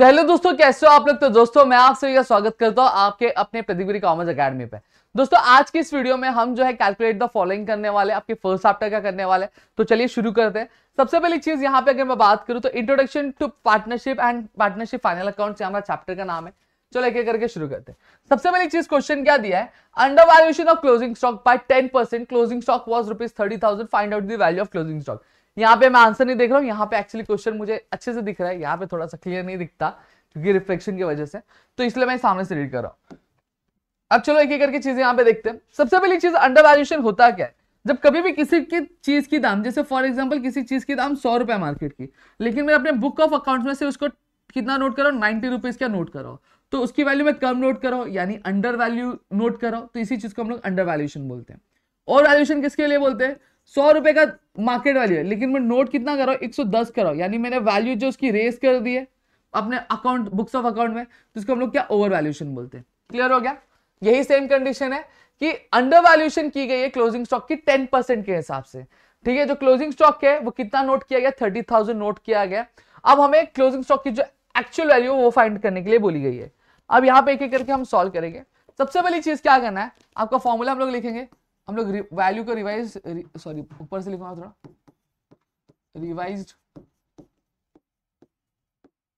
hello दोस्तों कैसे हो आप लोग तो दोस्तों मैं आप सभी का स्वागत करता हूँ आपके अपने प्रतिगुरी कॉमर्स अकेडमी पे दोस्तों आज की इस वीडियो में हम जो है कैलकुलेट द फॉलोइंग करने वाले आपके फर्स्ट चैप्टर का करने वाले तो चलिए शुरू करते हैं सबसे पहली चीज यहाँ पे अगर मैं बात करूँ तो introduction to partnership and partnership final account से हमारा चैप्टर का नाम है चलो एक करके शुरू करते हैं सबसे पहली चीज क्वेश्चन क्या दिया है under valuation of closing stock by ten percent closing stock was rupees thirty thousand find out दैल्यू वैल्यू ऑफ क्लोजिंग स्टॉक यहाँ पे मैं आंसर नहीं देख रहा हूँ यहाँ पे एक्चुअली क्वेश्चन मुझे अच्छे से दिख रहा है यहाँ पे थोड़ा सा क्लियर नहीं दिखता क्योंकि रिफ्लेक्शन की वजह से तो इसलिए मैं सामने से रीड कर रहा हूँ अब चलो एक एक करके चीजें यहाँ पे देखते हैं सबसे पहली चीज अंडर वैल्यूशन होता क्या है जब कभी भी किसी की चीज की दाम जैसे फॉर एग्जाम्पल किसी चीज की दाम सौ रुपए मार्केट की लेकिन मैं अपने बुक ऑफ अकाउंट में से उसको कितना नोट करो नाइन्टी रुपीज का नोट करो तो उसकी वैल्यू में कम नोट करो यानी अंडर वैल्यू नोट करो तो इसी चीज को हम लोग अंडर वैल्यूशन बोलते हैं और वैल्यूशन किसके लिए बोलते हैं सौ रुपए का मार्केट वैल्यू है लेकिन मैं नोट कितना कर रहा हूँ एक सौ दस करो यानी मैंने वैल्यू जो उसकी रेस कर दी है अपने अकाउंट बुक्स ऑफ अकाउंट में तो उसको हम लोग क्या ओवर वैल्यूशन बोलते हैं क्लियर हो गया यही सेम कंडीशन है कि अंडर वैल्यूशन की गई है क्लोजिंग स्टॉक की टेन परसेंट के हिसाब से ठीक है जो क्लोजिंग स्टॉक है वो कितना नोट किया गया थर्टी थाउजेंड नोट किया गया अब हमें क्लोजिंग स्टॉक की जो एक्चुअल वैल्यू वो फाइंड करने के लिए बोली गई है अब यहाँ पे एक एक करके हम सॉल्व करेंगे सबसे पहली चीज क्या करना है आपका फॉर्मूला हम लोग लिखेंगे हम लोग वैल्यू को रिवाइज सॉरी ऊपर से लिखा थोड़ा revise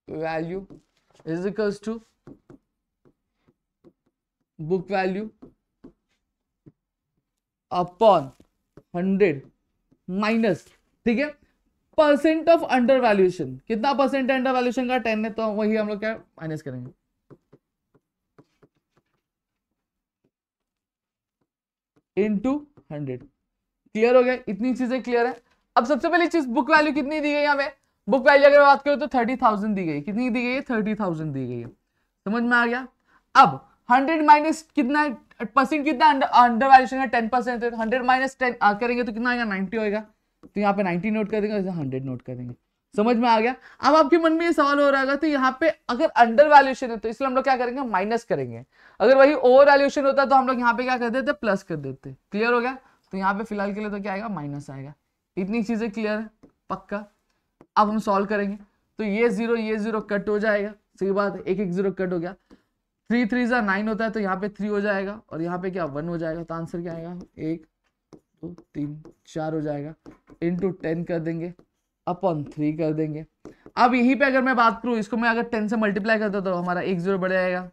value is equals to book value upon hundred minus ठीक है परसेंट ऑफ अंडर वैल्यूएशन कितना परसेंट अंडर वैल्यूएशन का टेन है तो वही हम लोग क्या माइनस करेंगे इंटू हंड्रेड क्लियर हो गया इतनी चीजें क्लियर है अब सबसे पहली चीज बुक वैल्यू कितनी दी गई हमें बुक वैल्यू अगर बात करें तो थर्टी थाउजेंड दी गई कितनी दी गई है थर्टी थाउजेंड दी गई है समझ में आ गया अब हंड्रेड माइनस कितना परसेंट कितना अंडर वैल्यूशन है ten percent hundred minus ten करेंगे तो कितना आएगा नाइनटी होगा तो यहाँ पे नाइनटी नोट कर देंगे हंड्रेड नोट कर देंगे समझ में आ गया अब आपके मन में ये सवाल हो रहा होगा तो यहाँ पे अगर अंडर वैल्यूशन है तो इसलिए हम लोग क्या करेंगे माइनस करेंगे अगर वही ओवर वैल्यूशन होता तो हम लोग यहाँ पे क्या कर देते प्लस कर देते क्लियर हो गया तो यहाँ पे फिलहाल के लिए तो क्या आएगा माइनस आएगा इतनी चीजें क्लियर है पक्का अब हम सॉल्व करेंगे तो ये जीरो ये जीरो कट हो जाएगा सही बात है एक एक जीरो कट हो गया थ्री थ्री जा नाइन होता है तो यहाँ पे थ्री हो जाएगा और यहाँ पे क्या वन हो जाएगा तो आंसर क्या आएगा एक दो तीन चार हो जाएगा इंटू टेन कर देंगे अपॉन थ्री कर देंगे अब यहीं पे अगर मैं बात करूं इसको मैं अगर टेन से मल्टीप्लाई करता तो हमारा एक जीरो बढ़ जाएगा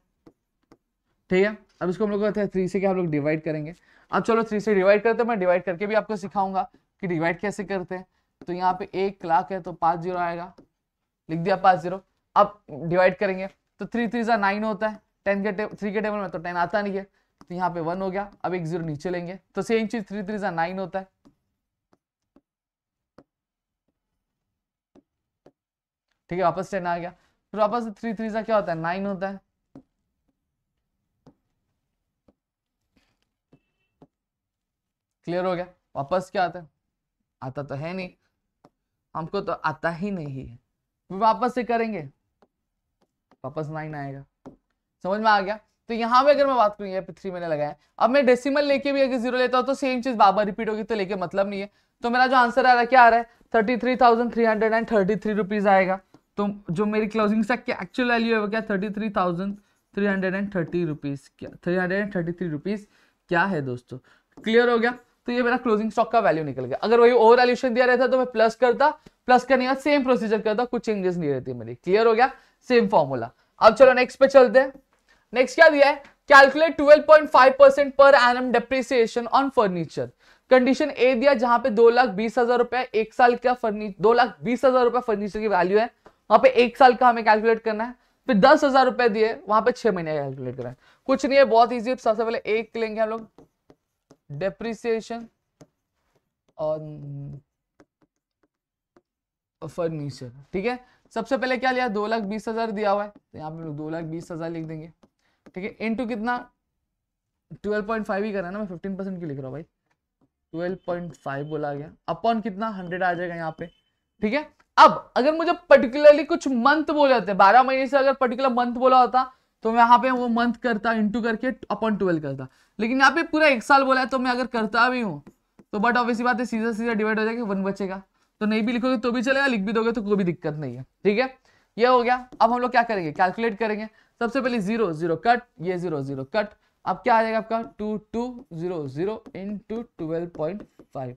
ठीक है अब इसको हम लोग कहते हैं थ्री से क्या हम लोग डिवाइड करेंगे अब चलो थ्री से डिवाइड करते हैं मैं डिवाइड करके भी आपको सिखाऊंगा कि डिवाइड कैसे करते हैं तो यहाँ पे एक लाख है तो पाँच जीरो आएगा लिख दिया पाँच जीरो अब डिवाइड करेंगे तो थ्री थ्री सा नाइन होता है टेन के थ्री के टेबल में तो टेन आता नहीं है तो यहाँ पे वन हो गया अब एक जीरो नीचे लेंगे तो सेम चीज़ थ्री थ्री सा नाइन होता है ठीक है वापस टेन आ गया फिर वापस थ्री थ्री सा क्या होता है नाइन होता है क्लियर हो गया वापस क्या आता है आता तो है नहीं हमको तो आता ही नहीं है फिर वापस से करेंगे वापस नाइन आएगा समझ में आ गया तो यहां पे अगर मैं बात करूं यहाँ पे थ्री मैंने लगाया अब मैं डेसिमल लेके भी अगर जीरो लेता हूं तो सेम चीज बाबा रिपीट होगी तो लेके मतलब नहीं है तो मेरा जो आंसर आ रहा है क्या आ रहा है thirty three thousand three hundred and thirty three rupees आएगा तो जो मेरी क्लोजिंग स्टॉक की एक्चुअल वैल्यू है वो क्या thirty three thousand three hundred and thirty rupees क्या three hundred and thirty three rupees क्या है दोस्तों क्लियर हो गया तो ये मेरा क्लोजिंग स्टॉक का वैल्यू निकल गया अगर वही ओवर वैल्यूशन दिया रहता तो मैं प्लस करता प्लस करने का सेम प्रोसीजर करता कुछ चेंजेस नहीं रहती मेरी क्लियर हो गया सेम फॉर्मूला अब चलो नेक्स्ट पे चलते हैं नेक्स्ट क्या दिया है calculate 12.5 percent per annum depreciation on furniture condition A दिया जहां पे दो लाख बीस हजार रुपए एक साल का फर्नीचर दो लाख बीस हजार रुपए फर्नीचर की वैल्यू है वहां पे एक साल का हमें कैलकुलेट करना है फिर दस हजार रुपए दिए वहां पे छह महीने कैलकुलेट करना है कुछ नहीं है बहुत इजी है सबसे पहले एक लेंगे हम लोग डेप्रिसिएशन ऑन फर्नीचर ठीक है सबसे पहले क्या लिया दो लाख बीस हजार दिया हुआ है तो यहाँ पे लोग दो लाख बीस हजार लिख देंगे ठीक है इनटू कितना ट्वेल्व पॉइंट फाइव ही करा ना मैं फिफ्टीन परसेंट की लिख रहा हूँ भाई ट्वेल्व पॉइंट फाइव बोला गया अपॉन कितना हंड्रेड आ जाएगा यहाँ पे ठीक है अब अगर मुझे पर्टिकुलरली कुछ मंथ बोले होते बारह महीने से अगर पर्टिकुलर मंथ बोला होता तो मैं यहाँ पे वो मंथ करता इंटू करके अपॉन ट्वेल्व करता लेकिन यहाँ पे पूरा एक साल बोला है तो मैं अगर करता भी हूँ तो बट ऑब्वियसली बात है सीधा सीधा डिवाइड हो जाएगा वन बचेगा तो नहीं भी लिखोगे तो भी चलेगा लिख भी दोगे तो कोई भी दिक्कत नहीं है ठीक है ये हो गया अब हम लोग क्या करेंगे कैलकुलेट करेंगे सबसे पहले जीरो जीरो कट ये जीरो जीरो कट अब क्या आ जाएगा आपका two two zero zero into twelve point five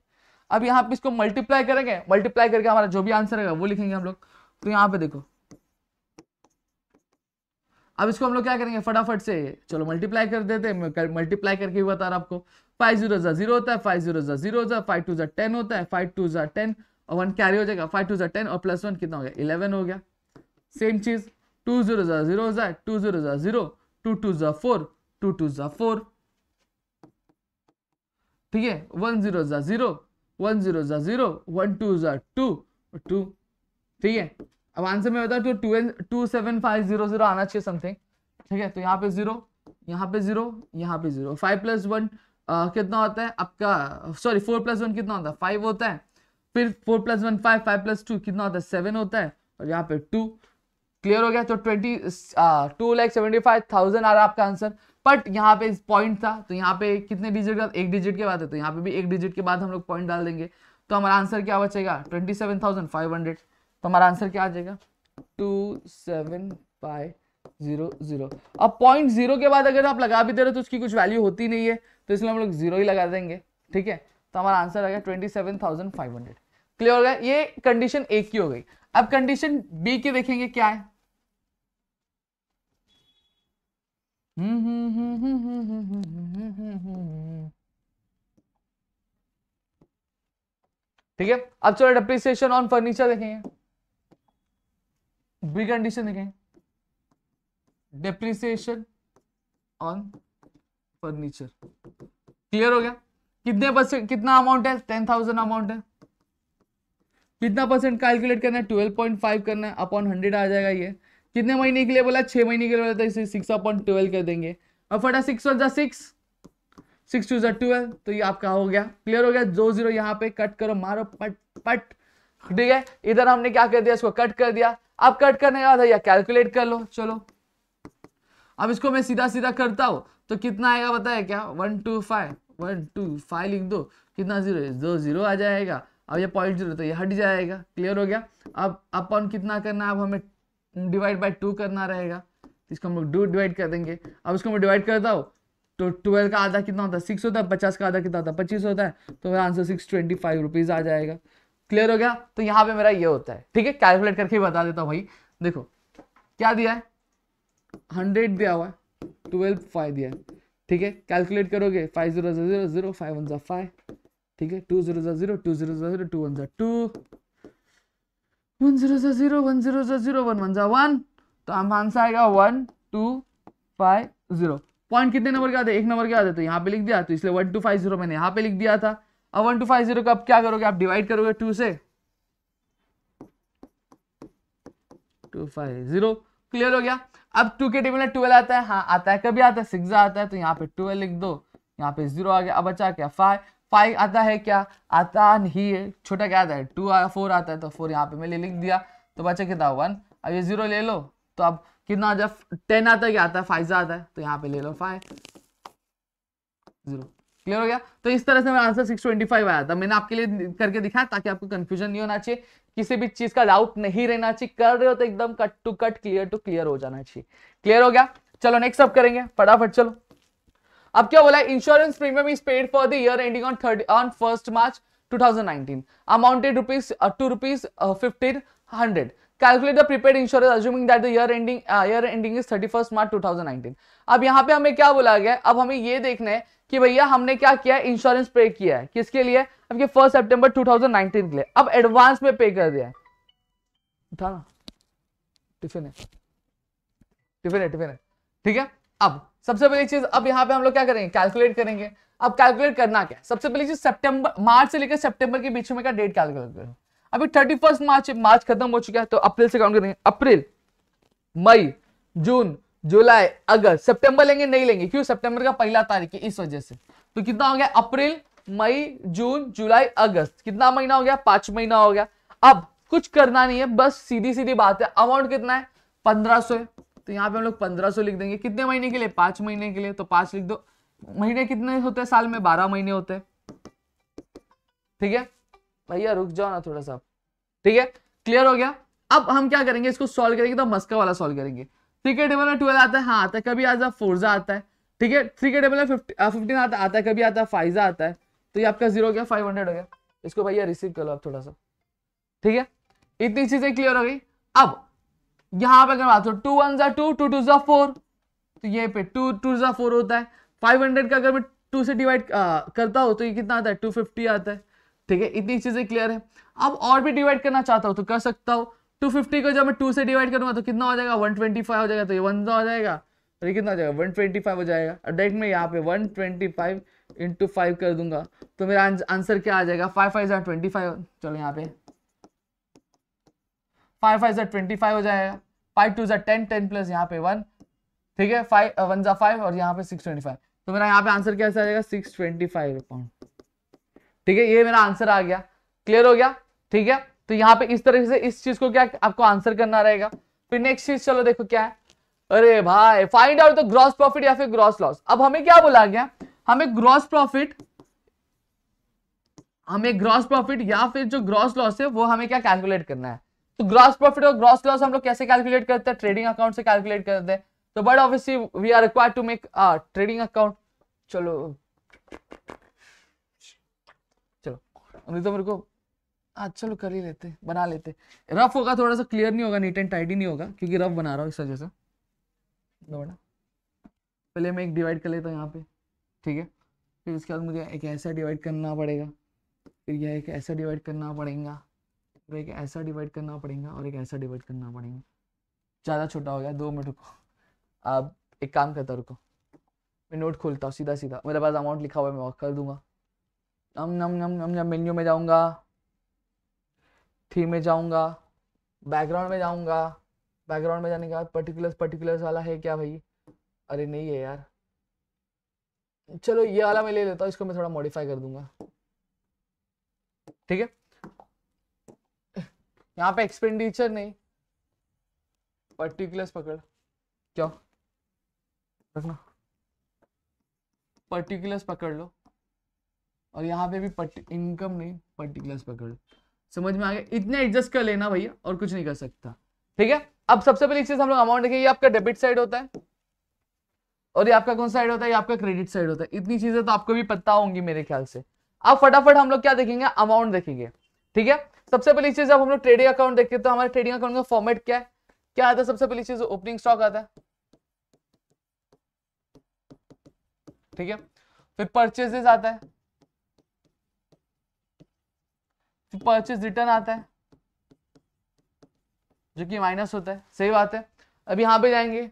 अब यहाँ पे इसको मल्टीप्लाई करेंगे मल्टीप्लाई करके हमारा जो भी आंसर है वो लिखेंगे हम लोग तो यहाँ पे देखो अब इसको हम लोग क्या करेंगे फटाफट से चलो मल्टीप्लाई कर देते हैं मल्टीप्लाई करके भी बता रहा आपको फाइव जीरो जा जीरो होता है फाइव जीरो जा जीरो होता है फाइव टू जा टेन होता है फाइव टू जा टेन और वन कैरी हो जाएगा फाइव टू जा टेन और प्लस वन कितना हो गया इलेवन हो गया सेम चीज टू जीरो जा जीरो हो जाए टू जीरो जा जीरो टू टू जा फोर टू टू जा फोर ठीक है वन जीरो जा जीरो वन जीरो ज़ा ज़ीरो वन टू ज़ा टू और टू ठीक है अब आंसर में बता तो टू एन two seven five zero zero आना चाहिए समथिंग ठीक है तो यहाँ पे जीरो यहाँ पे जीरो यहाँ पे जीरो फाइव प्लस वन कितना होता है आपका सॉरी फोर प्लस वन कितना होता है फाइव होता है फिर four plus one five five plus two कितना होता है सेवन होता है और यहाँ पे टू क्लियर हो गया तो twenty two lakh seventy five thousand आ रहा है आपका आंसर बट यहाँ पे पॉइंट था तो यहाँ पे कितने डिजिट का एक डिजिट के बाद है तो यहाँ पे भी एक डिजिट के बाद हम लोग पॉइंट डाल देंगे तो हमारा आंसर क्या बचेगा twenty seven thousand five hundred तो हमारा आंसर क्या आ जाएगा two seven five zero zero अब पॉइंट जीरो के बाद अगर आप लगा भी दे रहे हो तो उसकी कुछ वैल्यू होती नहीं है तो इसलिए हम लोग जीरो ही लगा देंगे ठीक है तो हमारा आंसर आ गया twenty seven thousand five hundred clear हो गया ये कंडीशन ए की हो गई अब कंडीशन बी की देखेंगे क्या है ठीक है अब चलो डेप्रिसिएशन ऑन फर्नीचर देखेंगे बी कंडीशन देखें डेप्रिसिएशन ऑन फर्नीचर क्लियर हो गया कितने परसेंट कितना अमाउंट है टेन थाउजेंड अमाउंट है कितना परसेंट कैलकुलेट करना है ट्वेल्व पॉइंट फाइव करना है अपॉन हंड्रेड आ जाएगा ये कितने महीने के लिए बोला छह महीने के लिए बोला था इसे सिक्स अपॉन ट्वेल्व कर देंगे और फटा सिक्स वन जा सिक्स सिक्स टू जा ट्वेल्व तो ये आपका हो गया क्लियर हो गया जो जीरो यहाँ पे कट करो मारो पट पट ठीक है इधर हमने क्या कर दिया इसको कट कर दिया अब कट करने का था या कैलकुलेट कर लो चलो अब इसको मैं सीधा सीधा करता हूँ तो कितना आएगा बताया क्या one two five one two five लिख दो कितना जीरो दो जीरो आ जाएगा अब ये पॉइंट जीरो तो ये हट जाएगा क्लियर हो गया अब अपन कितना करना है अब हमें डिवाइड बाय टू करना रहेगा तो इसको हम लोग टू डिवाइड कर देंगे अब उसको मैं डिवाइड करता हूँ तो ट्वेल्व का आधा कितना होता है सिक्स होता है पचास का आधा कितना होता है पच्चीस होता है तो मेरा answer six twenty five rupees आ जाएगा क्लियर हो गया तो यहाँ पे मेरा ये होता है ठीक है कैलकुलेट करके बता देता हूँ भाई देखो क्या दिया है हंड्रेड दिया हुआ है ट्वेल्व फाइव दिया है ठीक है कैलकुलेट करोगे five zero zero zero five one ज़ा फाइव ठीक है टू जीरो ज़ा जीरो टू जीरो ज़ा जीरो टू वन ज़ा टू वन ज़ीरो सा ज़ीरो वन ज़ीरो सा ज़ीरो वन वन जा वन तो हम आंसर आएगा one two five zero point कितने नंबर के आते एक नंबर के आते तो यहाँ पे लिख दिया तो इसलिए वन टू फाइव जीरो मैंने यहाँ पे लिख दिया था अब वन टू फाइव जीरो को आप क्या करोगे आप डिवाइड करोगे टू से टू फाइव जीरो क्लियर हो गया अब टू के टेबल में ट्वेल्व आता है हाँ आता है कभी आता है सिक्स आता है तो यहाँ पे ट्वेल्व लिख दो यहाँ पे जीरो आ गया अब बचा क्या फाइव फाइव आता है क्या आता नहीं है छोटा क्या आता है टू आया फोर आता है तो फोर यहाँ पे मैंने लिख दिया तो बच्चा कितना वन अब ये जीरो ले लो तो अब कितना जब टेन आता है क्या आता है फाइव आता है तो यहाँ पे ले लो फाइव जीरो क्लियर हो गया तो इस तरह से मेरा आंसर सिक्स ट्वेंटी फाइव आया था मैंने आपके लिए करके दिखाया ताकि आपको कंफ्यूजन नहीं होना चाहिए किसी भी चीज का डाउट नहीं रहना चाहिए कर रहे हो तो एकदम cut to cut clear to clear हो जाना चाहिए क्लियर हो गया चलो नेक्स्ट अब करेंगे फटाफट चलो अब क्या बोला insurance premium is paid for the year ending on third on first March 2019 amounted rupees uh, to rupees uh, 1500 calculate the prepaid insurance assuming that the year ending uh, year ending is 31st March two अब यहाँ पे हमें क्या बोला गया अब हमें ये देखना है कि भैया हमने क्या किया इंश्योरेंस पे किया है किसके लिए अब ये फर्स्ट सेप्टेम्बर टू के लिए अब एडवांस में पे कर दिया है उठा ना टिफिन है टिफिन है टिफिन है ठीक है अब सबसे पहली चीज अब यहाँ पे हम लोग क्या करेंगे कैलकुलेट करेंगे अब कैलकुलेट करना क्या सबसे पहली चीज सेप्टेम्बर मार्च से लेकर सेप्टेम्बर के बीच में का डेट कैलकुलेट करो अभी थर्टी फर्स्ट मार्च मार्च खत्म हो चुका है तो अप्रैल से काउंट करेंगे अप्रैल मई जून जुलाई अगस्त सितंबर लेंगे नहीं लेंगे क्यों सितंबर का पहला तारीख है इस वजह से तो कितना हो गया अप्रैल मई जून जुलाई अगस्त कितना महीना हो गया पांच महीना हो गया अब कुछ करना नहीं है बस सीधी सीधी बात है अमाउंट कितना है पंद्रह सौ तो यहाँ पे हम लोग पंद्रह सौ लिख देंगे कितने महीने के लिए पांच महीने के लिए तो पांच लिख दो महीने कितने होते हैं साल में बारह महीने होते हैं ठीक है भैया रुक जाओ ना थोड़ा सा ठीक है क्लियर हो गया अब हम क्या करेंगे इसको सॉल्व करेंगे तो मस्का वाला सॉल्व करेंगे थ्री के टेबल में ट्वेल्व आता है हाँ आता है कभी आता है फोर्जा आता है ठीक है थ्री के टेबल में फिफ्टीन आता आता है कभी आता है फाइजा आता है तो ये आपका जीरो हो गया फाइव हंड्रेड हो गया इसको भैया रिसीव कर लो आप थोड़ा सा ठीक है इतनी चीजें क्लियर हो गई अब यहां पे अगर बात करो टू वन जा टू टू टू जा फोर तो ये पे टू टू जा फोर होता है फाइव हंड्रेड का अगर मैं टू से डिवाइड करता हूँ तो ये कितना आता है टू फिफ्टी आता है ठीक है इतनी चीज़ें क्लियर है अब और भी डिवाइड करना चाहता हूँ तो कर सकता हूँ टू फिफ्टी को जब मैं टू से डिवाइड करूंगा तो कितना हो जाएगा वन ट्वेंटी फाइव हो जाएगा तो ये वन हो जाएगा और ये कितना हो जाएगा वन ट्वेंटी फाइव हो जाएगा और डायरेक्ट मैं यहाँ पे one twenty five into five कर दूंगा तो मेरा आंसर क्या आ जाएगा फाइव फाइव जहाँ ट्वेंटी फाइव चलो यहाँ पे फाइव फाइव ज़ा ट्वेंटी फाइव हो जाएगा फाइव टू जै टेन टेन प्लस यहाँ पे वन ठीक है फाइव वन ज़ा फाइव और यहाँ पे सिक्स ट्वेंटी फाइव तो मेरा यहाँ पे आंसर क्या जाएगा सिक्स ट्वेंटी फाइव पाउंड ठीक है ये मेरा आंसर आ गया क्लियर हो गया ठीक है तो यहाँ पे इस तरीके से इस चीज को क्या आपको आंसर करना रहेगा फिर नेक्स्ट चीज चलो देखो क्या है अरे भाई find out the gross profit या फिर ग्रॉस लॉस अब हमें क्या बोला गया हमें ग्रॉस प्रॉफिट हमें ग्रॉस प्रॉफिट या फिर जो ग्रॉस लॉस है वो हमें क्या कैलकुलेट करना है तो ग्रॉस प्रॉफिट और ग्रॉस लॉस हम लोग कैसे कैलकुलेट करते हैं ट्रेडिंग अकाउंट से कैलकुलेट करते हैं तो but obviously we are required to make trading account चलो चलो नहीं तो मेरे को हाँ चलो कर ही लेते बना लेते रफ होगा थोड़ा सा क्लियर नहीं होगा नीट एंड टाइडी नहीं होगा क्योंकि रफ बना रहा हूँ इस वजह से पहले मैं एक डिवाइड कर लेता हूँ यहाँ पे ठीक है फिर उसके बाद मुझे एक ऐसा डिवाइड करना पड़ेगा फिर यह एक ऐसा डिवाइड करना पड़ेगा तो एक ऐसा डिवाइड करना पड़ेगा और एक ऐसा डिवाइड करना पड़ेगा ज़्यादा छोटा हो गया दो मिनट रुको आप एक काम करता रुको मैं नोट खोलता हूँ सीधा सीधा मेरे पास अमाउंट लिखा हुआ है मैं वॉक कर दूंगा नम नम नम नम जब मेन्यू में जाऊँगा थी में जाऊँगा बैकग्राउंड में जाऊँगा बैकग्राउंड में जाने के बाद पर्टिकुलर्स पर्टिकुलर्स वाला है क्या भाई अरे नहीं है यार चलो ये वाला मैं ले लेता हूँ इसको मैं थोड़ा मॉडिफाई कर दूंगा ठीक है यहाँ पे एक्सपेंडिचर नहीं पर्टिकुलर्स पकड़ क्यों रखना पर्टिकुलर्स पकड़ लो और यहाँ पे भी इनकम नहीं पर्टिकुलर्स पकड़ लो समझ में आ गया इतने एडजस्ट कर लेना भैया और कुछ नहीं कर सकता ठीक है अब सबसे पहले एक चीज हम लोग अमाउंट देखें ये आपका डेबिट साइड होता है और ये आपका कौन साइड होता है ये आपका क्रेडिट साइड होता है इतनी चीजें तो आपको भी पता होंगी मेरे ख्याल से अब फटाफट हम लोग क्या देखेंगे अमाउंट देखेंगे ठीक है सबसे पहली चीज अब हम लोग ट्रेडिंग अकाउंट देखते हैं तो हमारे ट्रेडिंग अकाउंट का फॉर्मेट क्या है क्या आता है सबसे पहली चीज ओपनिंग स्टॉक आता है ठीक है फिर परचेजेस आता है फिर परचेज रिटर्न आता है जो कि माइनस होता है सही बात है अब यहां पे जाएंगे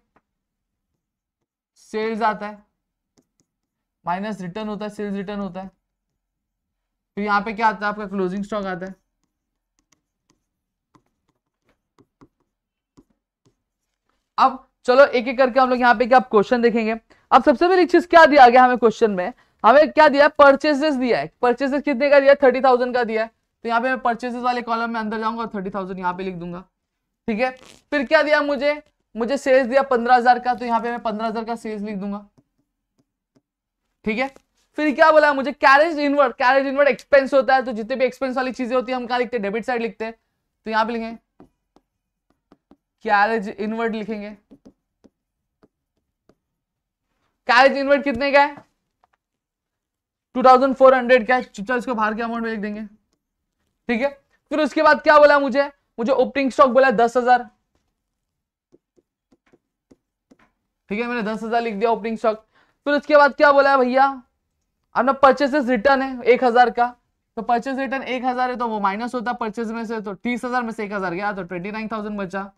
सेल्स आता है माइनस रिटर्न होता है सेल्स रिटर्न होता है फिर यहां पे क्या आता है आपका क्लोजिंग स्टॉक आता है अब चलो एक एक करके हम लोग यहाँ पे क्या क्वेश्चन देखेंगे अब सबसे पहली चीज क्या दिया गया हमें क्वेश्चन में हमें क्या दिया है परचेजेस दिया है परचेजेस कितने का दिया थर्टी थाउजेंड का दिया है तो यहाँ पे मैं परचेजेस वाले कॉलम में अंदर जाऊंगा थर्टी थाउजेंड यहाँ पे लिख दूंगा ठीक है फिर क्या दिया मुझे मुझे सेल्स दिया पंद्रह हजार का तो यहाँ पे मैं पंद्रह हजार का सेल्स लिख दूंगा ठीक है फिर क्या बोला मुझे carriage inward carriage inward expense होता है तो जितने भी एक्सपेंस वाली चीजें होती है हम क्या लिखते हैं डेबिट साइड लिखते हैं तो यहाँ पे लिखेंगे कैरेज इनवर्ड लिखेंगे कैरेज इनवर्ड कितने का है 2400 का है चुपचाप इसको बाहर के अमाउंट में लिख देंगे ठीक है फिर उसके बाद क्या बोला मुझे मुझे ओपनिंग स्टॉक बोला दस हजार ठीक है मैंने दस हजार लिख दिया ओपनिंग स्टॉक फिर उसके बाद क्या बोला भैया अपना परचेसेस रिटर्न है एक हजार का तो परचेस रिटर्न एक हजार है तो वो माइनस होता है परचेस में से तो तीस हजार में से एक हजार गया तो ट्वेंटी नाइन थाउजेंड बचा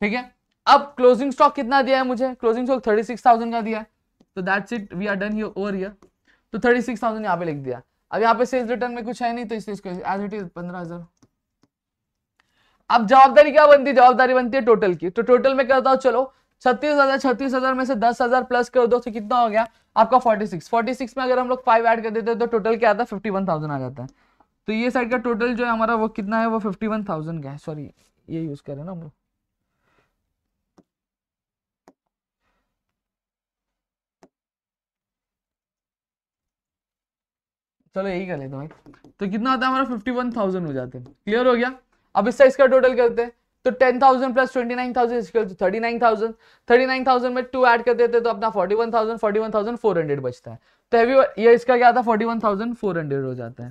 ठीक है अब क्लोजिंग स्टॉक कितना दिया है मुझे closing stock thirty six thousand का दिया है तो that's it we are done over here तो थर्टी सिक्स थाउजेंड यहाँ पे लिख दिया अब यहाँ पे सेल्स रिटर्न में कुछ है नहीं तो इसलिए इसको एज इट इज पंद्रह हजार अब जवाबदारी क्या बनती है जवाबदारी बनती है टोटल की तो टोटल में करता हूँ चलो छत्तीस हजार छत्तीस हजार में से दस हजार प्लस कर दो तो कितना हो गया आपका फोर्टी सिक्स फोर्टी सिक्स में अगर हम लोग फाइव ऐड कर देते हैं तो टोटल क्या आता है फिफ्टी वन थाउजेंड आ जाता है तो ये साइड का टोटल जो है हमारा वो कितना है वो फिफ्टी वन थाउजेंड का है सॉरी ये यूज करें ना हम लोग चलो यही कर लेते हैं तो कितना आता है हमारा फिफ्टी वन थाउजेंड हो जाते हैं क्लियर हो गया अब इससे इसका टोटल करते हैं तो ten thousand plus twenty nine thousand equal thirty nine thousand thirty nine thousand में टू एड कर देते तो अपना forty one thousand forty one thousand four hundred बचता है तो हैवी ये इसका क्या था forty one thousand four hundred हो जाता है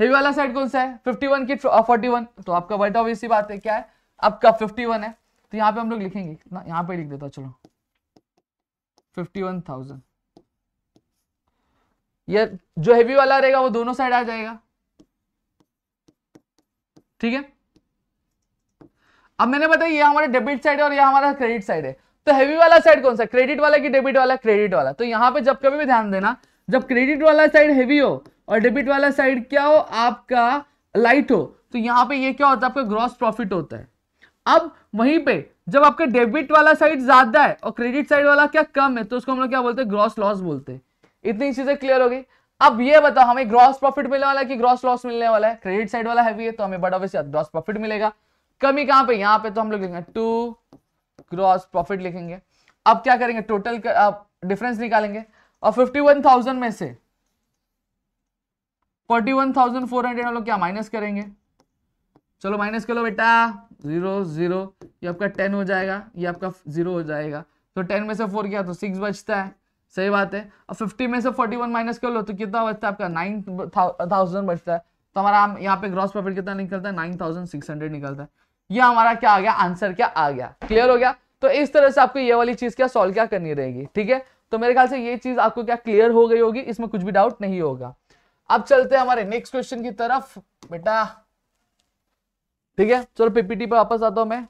हेवी वाला साइड कौन सा है फिफ्टी वन की फोर्टी वन uh, तो आपका बैठा हुआ इसी बात है क्या है आपका फिफ्टी वन है तो यहाँ पे हम लोग लिखेंगे यहाँ पे लिख देता चलो फिफ्टी वन थाउजेंड या जो हैवी वाला रहेगा वो दोनों साइड आ जाएगा ठीक है अब मैंने बताया ये हमारा डेबिट साइड है और ये हमारा क्रेडिट साइड है तो हैवी वाला साइड कौन सा क्रेडिट वाला कि डेबिट वाला क्रेडिट वाला तो यहां पे जब कभी भी ध्यान देना जब क्रेडिट वाला साइड हैवी हो और डेबिट वाला साइड क्या हो आपका लाइट हो तो यहां पे ये क्या होता है आपका ग्रॉस प्रॉफिट होता है अब वहीं पे जब आपका डेबिट वाला साइड ज्यादा है और क्रेडिट साइड वाला क्या कम है तो उसको हम लोग क्या बोलते हैं ग्रॉस लॉस बोलते हैं इतनी चीजें क्लियर हो गई अब ये बताओ हमें ग्रॉस प्रॉफिट मिलने वाला है कि ग्रॉस लॉस मिलने वाला है क्रेडिट साइड वाला हैवी है तो हमें बड़ा वैसे ग्रॉस प्रॉफिट मिलेगा कमी कहां पे यहां पे तो हम लोग लिखेंगे टू ग्रॉस प्रॉफिट लिखेंगे अब क्या करेंगे टोटल कर, डिफरेंस निकालेंगे और फिफ्टी वन थाउजेंड में से forty one thousand four hundred हम लोग क्या माइनस करेंगे चलो माइनस कर लो बेटा जीरो जीरो आपका टेन हो जाएगा ये आपका जीरो हो जाएगा तो टेन में से फोर किया तो सिक्स बचता है सही बात है अब 50 में से 41 माइनस कर लो तो कितना बचता है आपका 9000 बचता है तो हमारा यहाँ पे ग्रॉस प्रॉफिट कितना निकलता है 9600 निकलता है ये हमारा क्या आ गया आंसर क्या आ गया क्लियर हो गया तो इस तरह से आपको ये वाली चीज क्या सॉल्व क्या करनी रहेगी ठीक है तो मेरे ख्याल से ये चीज आपको क्या क्लियर हो गई होगी इसमें कुछ भी डाउट नहीं होगा अब चलते हैं हमारे नेक्स्ट क्वेश्चन की तरफ बेटा ठीक है चलो पीपीटी पर वापस आता हूं मैं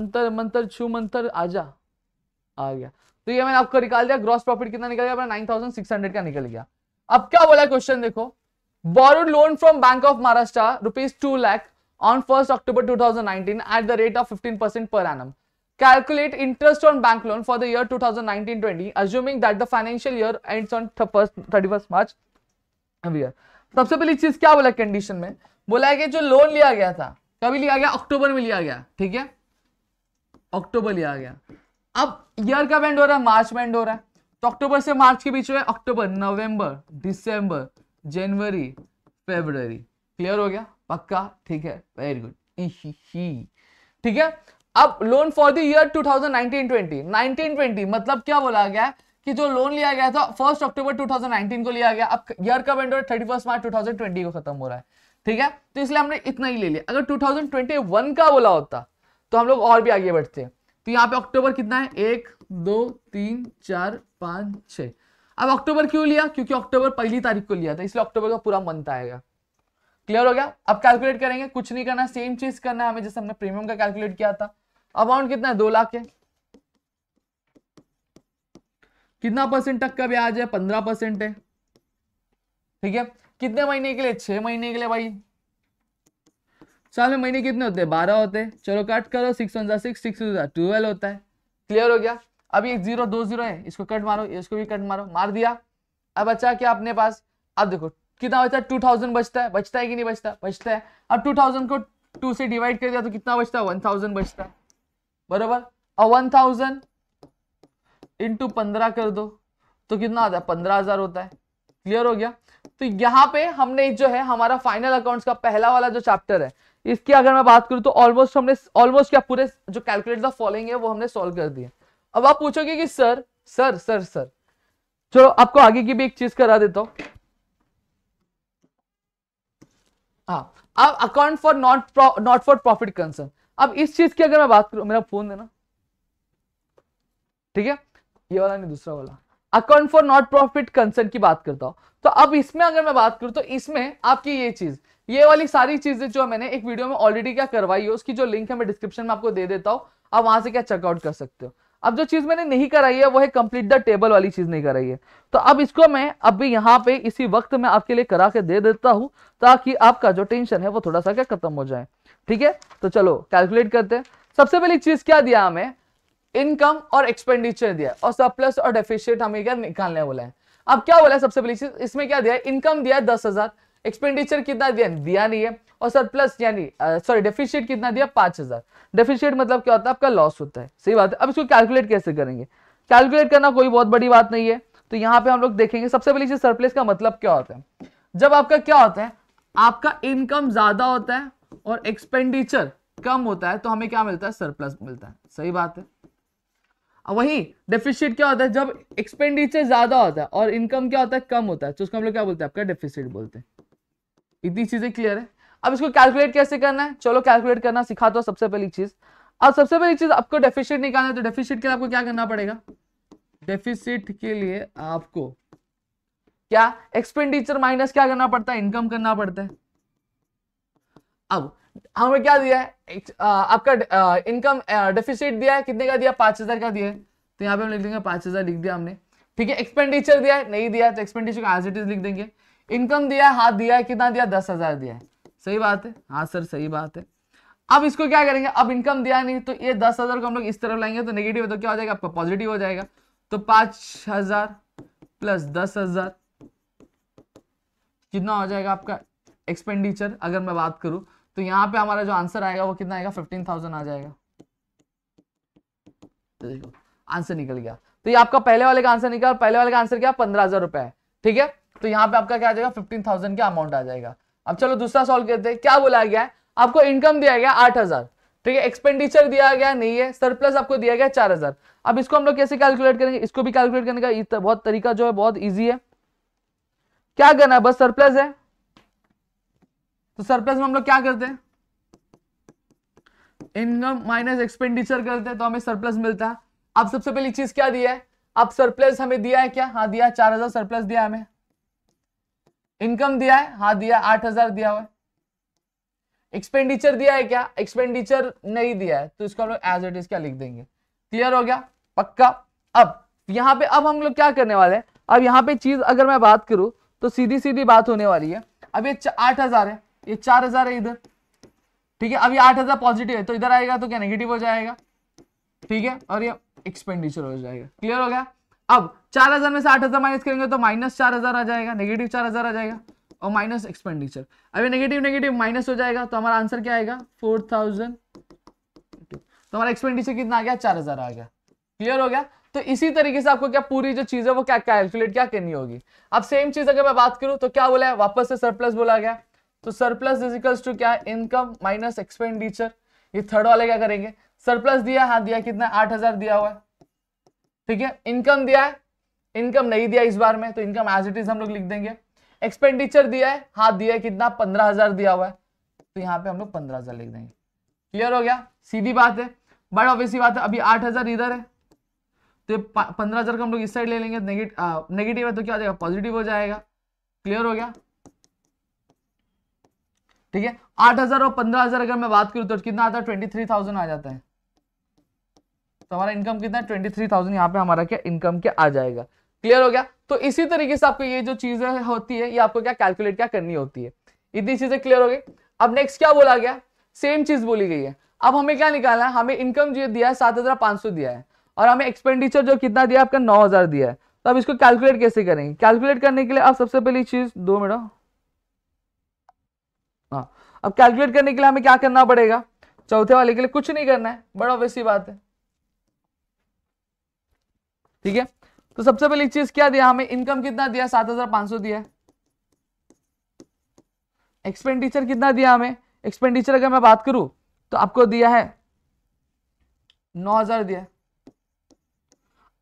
अंतर मंतर छू मंतर आजा आ गया तो ये मैंने आपको निकाल दिया ग्रॉस प्रॉफिट कितना निकल गया नाइन थाउजेंड सिक्स हंड्रेड का निकल गया अब क्या बोला क्वेश्चन देखो borrowed loan from bank of Maharashtra rupees two lakh on first October two thousand the rate of fifteen percent per annum calculate interest on bank loan for the year two thousand twenty assuming that the financial year end on thirty first March year सबसे पहली चीज क्या बोला condition में बोला है कि जो लोन लिया गया था कभी लिया गया अक्टूबर में लिया गया ठीक है अक्टूबर लिया गया अब ईयर कब एंड हो रहा है मार्च में एंड हो रहा है तो अक्टूबर से मार्च के बीच में अक्टूबर नवंबर दिसंबर जनवरी फेबररी क्लियर हो गया पक्का ठीक है वेरी गुड ठीक है अब लोन फॉर द ईयर 2019-20 1920 मतलब क्या बोला गया कि जो लोन लिया गया था फर्स्ट अक्टूबर 2019 को लिया गया अब ईयर कब एंड हो रहा है थर्टी फर्स्ट मार्च टू को खत्म हो रहा है ठीक है तो इसलिए हमने इतना ही ले लिया अगर टू का बोला होता तो हम लोग और भी आगे बढ़ते हैं तो यहाँ पे अक्टूबर कितना है एक दो तीन चार पाँच छ अब अक्टूबर क्यों लिया क्योंकि अक्टूबर पहली तारीख को लिया था इसलिए अक्टूबर का पूरा मंथ आएगा क्लियर हो गया अब कैलकुलेट करेंगे कुछ नहीं करना सेम चीज करना है हमें जैसे हमने प्रीमियम का कैलकुलेट किया था अमाउंट कितना है दो लाख है कितना परसेंट तक का ब्याज है पंद्रह परसेंट है ठीक है कितने महीने के लिए छह महीने के लिए भाई साल में महीने कितने होते हैं बारह होते हैं चलो कट करो six one six six twelve होता है क्लियर हो गया अब एक जीरो दो जीरो है इसको कट मारो इसको भी कट मारो मार दिया अब बचा क्या अपने पास अब देखो कितना बचता है टू थाउजेंड बचता है बचता है कि नहीं बचता बचता है अब टू थाउजेंड को टू से डिवाइड कर दिया तो कितना बचता है वन थाउजेंड बचता है बरोबर और वन थाउजेंड इंटू पंद्रह कर दो तो कितना आता है पंद्रह हजार होता है क्लियर हो गया तो यहाँ पे हमने जो है हमारा फाइनल अकाउंट्स का पहला वाला जो चैप्टर है इसकी अगर मैं बात करूं तो ऑलमोस्ट हमने ऑलमोस्ट क्या पूरे जो कैलकुलेट फॉलोइंग है वो हमने सॉल्व कर दिए अब आप पूछोगे कि सर सर सर सर चलो आपको आगे की भी एक चीज करा देता हूं हाँ अब account for not not for profit concern अब इस चीज की अगर मैं बात करूं मेरा फोन देना ठीक है ये वाला नहीं दूसरा वाला account for not profit concern की बात करता हूं तो अब इसमें अगर मैं बात करूं तो इसमें आपकी ये चीज ये वाली सारी चीजें जो मैंने एक वीडियो में ऑलरेडी क्या करवाई है उसकी जो लिंक है मैं डिस्क्रिप्शन में आपको दे देता हूँ आप वहां से क्या चेकआउट कर सकते हो अब जो चीज मैंने नहीं कराई है वो है कंप्लीट द टेबल वाली चीज नहीं कराई है तो अब इसको मैं अभी यहाँ पे इसी वक्त में आपके लिए करा के दे देता हूँ ताकि आपका जो टेंशन है वो थोड़ा सा क्या खत्म हो जाए ठीक है तो चलो कैलकुलेट करते हैं सबसे पहली चीज क्या दिया हमें इनकम और एक्सपेंडिचर दिया और प्लस और डेफिशियट हमें क्या निकालने बोला है अब क्या बोला है सबसे पहली चीज इसमें क्या दिया इनकम दिया है दस हजार एक्सपेंडिचर कितना दिया दिया नहीं है और सरप्लस यानी सॉरी डेफिशिएट कितना दिया पांच हजार डेफिशिएट मतलब क्या होता है आपका लॉस होता है सही बात है अब इसको कैलकुलेट कैसे करेंगे कैलकुलेट करना कोई बहुत बड़ी बात नहीं है तो यहाँ पे हम लोग देखेंगे सबसे पहले सरप्लस का मतलब क्या होता है जब आपका क्या होता है आपका इनकम ज्यादा होता है और एक्सपेंडिचर कम होता है तो हमें क्या मिलता है सरप्लस मिलता है सही बात है वही डेफिशिएट क्या होता है जब एक्सपेंडिचर ज्यादा होता है और इनकम क्या होता है कम होता है तो उसको हम लोग क्या बोलते हैं आपका डेफिसिट बोलते हैं इतनी चीजें क्लियर है अब इसको कैलकुलेट कैसे करना है चलो कैलकुलेट करना सिखा दो सबसे पहली चीज अब सबसे पहली चीज आपको डेफिसिट निकालना है तो डेफिसिट के लिए आपको क्या करना पड़ेगा डेफिसिट के लिए आपको क्या एक्सपेंडिचर माइनस क्या करना पड़ता है इनकम करना पड़ता है अब हमें क्या दिया है आपका इनकम डेफिसिट दिया है कितने का दिया पांच हजार का दिया है तो यहाँ पे हम लिख देंगे पांच हजार लिख दिया हमने ठीक है एक्सपेंडिचर दिया है नहीं दिया तो एक्सपेंडिचर को एज इट इज लिख देंगे इनकम दिया है हाथ दिया है कितना दिया दस हजार दिया है सही बात है हाँ सर सही बात है अब इसको क्या करेंगे अब इनकम दिया नहीं तो ये दस हजार को हम लोग इस तरफ लाएंगे तो नेगेटिव तो क्या हो जाएगा आपका पॉजिटिव हो जाएगा तो पांच हजार प्लस दस हजार कितना हो जाएगा आपका एक्सपेंडिचर अगर मैं बात करूं तो यहाँ पे हमारा जो आंसर आएगा वो कितना आएगा फिफ्टीन थाउजेंड आ जाएगा तो देखो आंसर निकल गया तो ये आपका पहले वाले का आंसर निकला पहले वाले का आंसर क्या पंद्रह हजार रुपए है ठीक है तो यहाँ पे आपका क्या आ जाएगा फिफ्टीन थाउजेंड का अमाउंट आ जाएगा अब चलो दूसरा सॉल्व करते हैं क्या बोला गया है आपको इनकम दिया गया आठ हजार ठीक है एक्सपेंडिचर दिया गया नहीं है सरप्लस आपको दिया गया चार हजार अब इसको हम लोग कैसे कैलकुलेट करेंगे इसको भी कैलकुलेट करने का बहुत तरीका जो है बहुत ईजी है क्या करना है बस सरप्लस है तो सरप्लस में हम लोग क्या करते हैं इनकम माइनस एक्सपेंडिचर करते हैं तो हमें सरप्लस मिलता है अब सबसे पहली चीज क्या दिया है अब सरप्लस हमें दिया है क्या हाँ दिया चार हजार सरप्लस दिया हमें इनकम दिया है हाँ दिया आठ हजार दिया हुआ एक्सपेंडिचर दिया है क्या एक्सपेंडिचर नहीं दिया है तो इसको हम लोग एज इट इज क्या लिख देंगे क्लियर हो गया पक्का अब यहाँ पे अब हम लोग क्या करने वाले हैं अब यहाँ पे चीज अगर मैं बात करूं तो सीधी सीधी बात होने वाली है अब ये आठ हजार है ये चार हजार है इधर ठीक है अब ये आठ हजार पॉजिटिव है तो इधर आएगा तो क्या नेगेटिव हो जाएगा ठीक है और ये एक्सपेंडिचर हो जाएगा क्लियर हो गया अब चार हजार में से आठ हजार माइनस करेंगे तो माइनस चार हजार आ जाएगा नेगेटिव चार हजार आ जाएगा और माइनस एक्सपेंडिचर अभी नेगेटिव नेगेटिव माइनस हो जाएगा तो हमारा आंसर क्या आएगा फोर थाउजेंड तो हमारा एक्सपेंडिचर कितना आ गया चार हजार आ गया क्लियर हो गया तो इसी तरीके से आपको क्या पूरी जो चीज है वो क्या कैलकुलेट क्या करनी होगी अब सेम चीज अगर मैं बात करूं तो क्या बोला है वापस से सरप्लस बोला गया तो सरप्लस इज इक्वल्स टू क्या इनकम माइनस एक्सपेंडिचर ये थर्ड वाले क्या करेंगे सरप्लस दिया हाँ दिया कितना आठ हजार दिया हुआ है ठीक है इनकम दिया है इनकम नहीं दिया इस बार में तो इनकम एज इट इज हम लोग लिख देंगे एक्सपेंडिचर दिया है हाथ दिया है कितना पंद्रह हजार दिया हुआ है तो यहाँ पे हम लोग पंद्रह हजार लिख देंगे क्लियर हो गया सीधी बात है बट ऑब्वियस बात है अभी आठ हजार इधर है तो पंद्रह हजार का हम लोग इस साइड ले लेंगे नेगेटिव है तो क्या हो जाएगा पॉजिटिव हो जाएगा क्लियर हो गया ठीक है आठ हजार और पंद्रह हजार अगर मैं बात करूं तो कितना आता है ट्वेंटी थ्री थाउजेंड आ जाता है तो हमारा इनकम कितना है ट्वेंटी थ्री थाउजेंड यहाँ पे हमारा क्या इनकम क्या आ जाएगा क्लियर हो गया तो इसी तरीके से आपको ये जो चीज़ें होती है ये आपको क्या कैलकुलेट क्या करनी होती है इतनी चीज़ें क्लियर हो गई अब नेक्स्ट क्या बोला गया सेम चीज़ बोली गई है अब हमें क्या निकालना है हमें इनकम जो दिया है सात हज़ार पाँच सौ दिया है और हमें एक्सपेंडिचर जो कितना दिया आपका नौ हज़ार दिया है तो अब इसको कैलकुलेट कैसे करेंगे कैलकुलेट करने के लिए आप सबसे पहली चीज़ दो मिनट हाँ अब कैलकुलेट करने के लिए हमें क्या करना पड़ेगा चौथे वाले के लिए कुछ नहीं करना है बड़ा वैसी बात है ठीक है तो सबसे पहली चीज क्या दिया हमें इनकम कितना दिया सात हजार पांच सौ दिया एक्सपेंडिचर कितना दिया हमें एक्सपेंडिचर अगर मैं बात करूं तो आपको दिया है नौ हजार दिया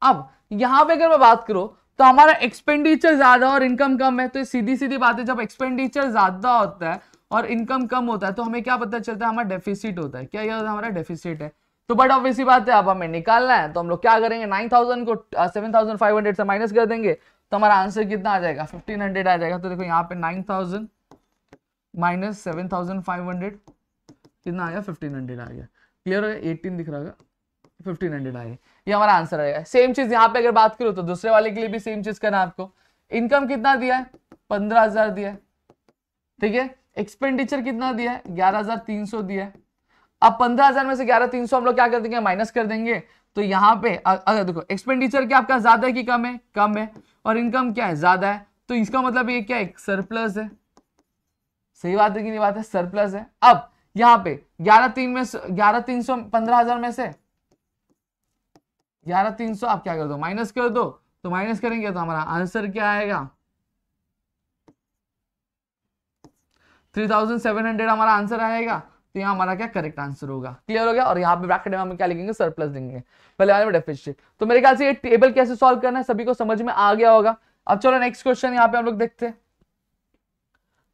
अब यहां पे अगर मैं बात करूं तो हमारा एक्सपेंडिचर ज्यादा और इनकम कम है तो सीधी सीधी बात है जब एक्सपेंडिचर ज्यादा होता है और इनकम कम होता है तो हमें क्या पता चलता है हमारा डेफिसिट होता है क्या यह हमारा डेफिसिट है तो बट ऑब्वियस बात है अब हमें निकालना है तो हम लोग क्या करेंगे नाइन को सेवन uh, से माइनस कर देंगे तो हमारा आंसर कितना आ जाएगा फिफ्टीन हंड्रेड आ जाएगा तो देखो यहाँ पे nine thousand minus seven thousand five hundred कितना आ गया फिफ्टीन हंड्रेड आ गया क्लियर हो गया एटीन दिख रहा है फिफ्टीन हंड्रेड आ गया ये हमारा आंसर आ आएगा सेम चीज यहाँ पे अगर बात करूँ तो दूसरे वाले के लिए भी सेम चीज करना आपको इनकम कितना दिया है पंद्रह दिया है ठीक है एक्सपेंडिचर कितना दिया है ग्यारह दिया है अब पंद्रह हजार में से ग्यारह तीन सौ हम लोग क्या कर देंगे माइनस कर देंगे तो यहाँ पे अगर देखो एक्सपेंडिचर क्या आपका ज्यादा है कि कम है कम है और इनकम क्या है ज्यादा है तो इसका मतलब ये क्या है सरप्लस है सही बात है कि नहीं बात है सरप्लस है अब यहाँ पे ग्यारह तीन में ग्यारह तीन सौ पंद्रह हजार में से ग्यारह तीन सौ आप क्या कर दो माइनस कर दो तो माइनस करेंगे तो हमारा आंसर क्या आएगा थ्री थाउजेंड सेवन हंड्रेड हमारा आंसर आएगा तो यहाँ हमारा क्या करेक्ट आंसर होगा क्लियर हो गया और यहाँ पे ब्रैकेट में हम क्या लिखेंगे सरप्लस लिखेंगे पहले में डेफिशिट तो मेरे ख्याल से ये टेबल कैसे सॉल्व करना है सभी को समझ में आ गया होगा अब चलो नेक्स्ट क्वेश्चन यहाँ पे हम लोग देखते हैं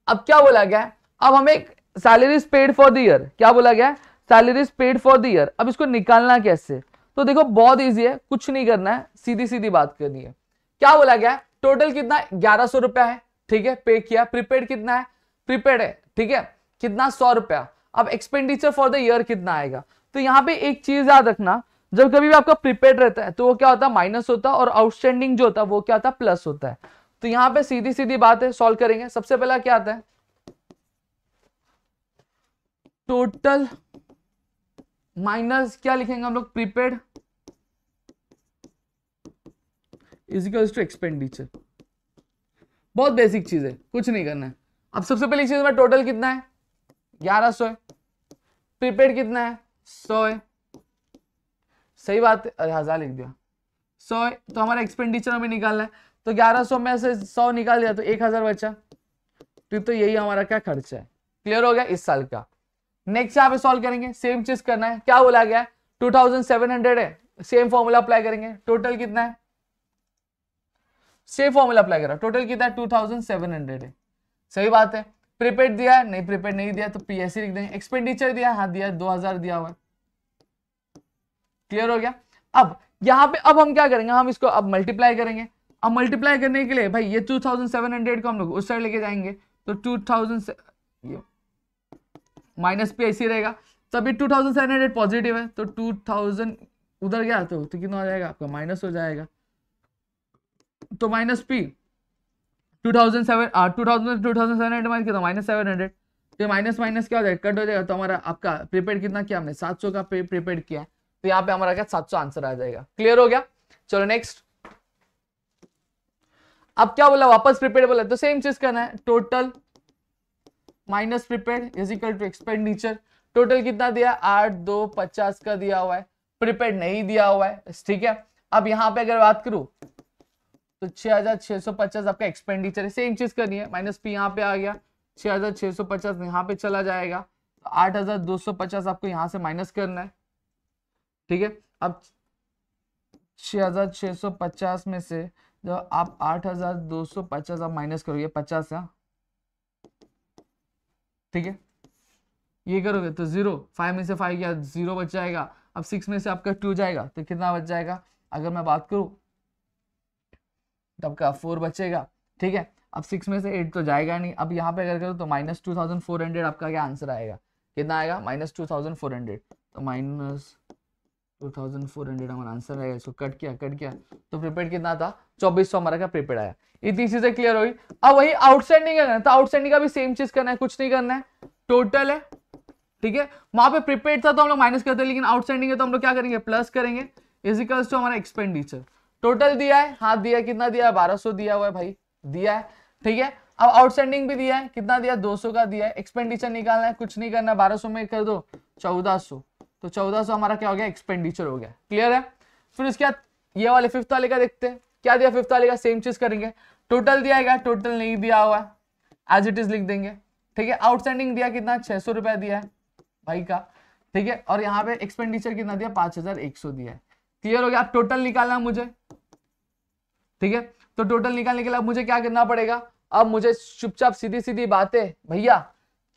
अब क्या बोला गया अब हमें salaries paid for the year क्या बोला गया salaries paid for the year अब इसको निकालना कैसे तो देखो बहुत ईजी है कुछ नहीं करना है सीधी सीधी बात करनी है क्या बोला गया टोटल कितना ग्यारह सौ रुपया है ठीक है पे किया प्रीपेड कितना है प्रीपेड है ठीक है कितना सौ रुपया अब एक्सपेंडिचर फॉर द ईयर कितना आएगा तो यहाँ पे एक चीज याद रखना जब कभी भी आपका प्रीपेड रहता है तो वो क्या होता है माइनस होता है और आउटस्टैंडिंग जो होता है वो क्या होता है प्लस होता है तो यहाँ पे सीधी सीधी बात है सॉल्व करेंगे सबसे पहला क्या आता है टोटल माइनस क्या लिखेंगे हम लोग प्रीपेड इजिकल्स टू एक्सपेंडिचर बहुत बेसिक चीज है कुछ नहीं करना है अब सबसे पहली चीज में टोटल कितना है ग्यारह सौ प्रीपेड कितना है सौ सही बात अरे हजार लिख दिया सौ तो हमारा एक्सपेंडिचर हमें निकालना है तो ग्यारह सौ में से सौ निकाल दिया तो एक हजार बचा तो, तो यही हमारा क्या खर्चा है क्लियर हो गया इस साल का नेक्स्ट यहाँ पे सॉल्व करेंगे सेम चीज करना है क्या बोला गया टू थाउजेंड सेवन हंड्रेड है सेम फॉर्मूला अप्लाई करेंगे टोटल कितना है सेम फॉर्मूला अप्लाई करा टोटल कितना है टू थाउजेंड सेवन हंड्रेड है सही बात है प्रीपेड दिया नहीं प्रीपेड नहीं दिया तो पीएससी लिख देंगे एक्सपेंडिचर दिया हाँ दिया दो हजार दिया हुआ क्लियर हो गया अब यहाँ पे अब हम क्या करेंगे हम इसको अब मल्टीप्लाई करेंगे अब मल्टीप्लाई करने के लिए भाई ये टू थाउजेंड सेवन हंड्रेड को हम लोग उस साइड लेके जाएंगे तो टू थाउजेंड ये माइनस पी ऐसी रहेगा तभी two thousand seven hundred positive है तो टू थाउजेंड उधर गया तो, तो कितना हो जाएगा आपका माइनस हो जाएगा तो minus P two thousand seven two thousand two minus seven hundred तो माइनस माइनस कट हो जाएगा तो हमारा आपका प्रीपेड कितना किया हमने सात का प्रीपेड किया तो यहाँ पे हमारा क्या सात आंसर आ जाएगा क्लियर हो गया चलो नेक्स्ट अब क्या बोला वापस प्रीपेड बोला तो सेम चीज करना है total minus prepaid is equal to expenditure total कितना दिया आठ दो पचास का दिया हुआ है प्रीपेड नहीं दिया हुआ है ठीक है अब यहाँ पे अगर बात करूं तो 6650 आपका एक्सपेंडिचर है सेम चीज करनी है माइनस पी यहाँ पे आ गया 6650 यहाँ पे चला जाएगा तो 8250 आपको यहाँ से माइनस करना है ठीक है अब 6650 में से जो आप 8250 आप माइनस करोगे 50 यहाँ ठीक है ये करोगे तो जीरो फाइव में से फाइव गया जीरो बच जाएगा अब सिक्स में से आपका टू जाएगा तो कितना बच जाएगा अगर मैं बात करूं तो आपका फोर बचेगा ठीक है अब सिक्स में से एट तो जाएगा नहीं अब यहाँ पे अगर करो तो minus two thousand four hundred आपका क्या आंसर आएगा कितना आएगा minus two thousand four hundred तो minus two thousand four hundred हमारा आंसर आएगा इसको कट किया कट किया तो प्रीपेड कितना था चौबीस सौ हमारा का प्रीपेड आया ये तीन चीजें क्लियर हुई अब वही आउटस्टैंडिंग है तो आउटस्टैंडिंग का भी सेम चीज करना है कुछ नहीं करना है टोटल है ठीक है वहां पर प्रीपेड था तो हम लोग माइनस करते लेकिन आउटस्टैंडिंग है तो हम लोग क्या करेंगे प्लस करेंगे इजिकल्स टू हमारा एक्सपेंडिचर टोटल दिया है हाथ दिया कितना दिया है बारह दिया हुआ है भाई दिया है ठीक है अब आउटस्टैंडिंग भी दिया है कितना दिया 200 का दिया है एक्सपेंडिचर निकालना है कुछ नहीं करना बारह सौ में कर दो 1400 तो 1400 हमारा क्या हो गया एक्सपेंडिचर हो गया क्लियर है फिर उसके बाद ये वाले फिफ्थ वाले का देखते हैं क्या दिया फिफ्थ वाले का सेम चीज करेंगे टोटल दिया गया टोटल नहीं दिया हुआ है एज इट इज लिख देंगे ठीक है आउटस्टैंडिंग दिया कितना छह सौ रुपया दिया है भाई का ठीक है और यहाँ पे एक्सपेंडिचर कितना दिया पांच हजार एक सौ दिया है क्लियर हो गया अब टोटल निकालना मुझे ठीक है तो टोटल निकालने के लिए अब मुझे क्या करना पड़ेगा अब मुझे चुपचाप सीधी सीधी बातें भैया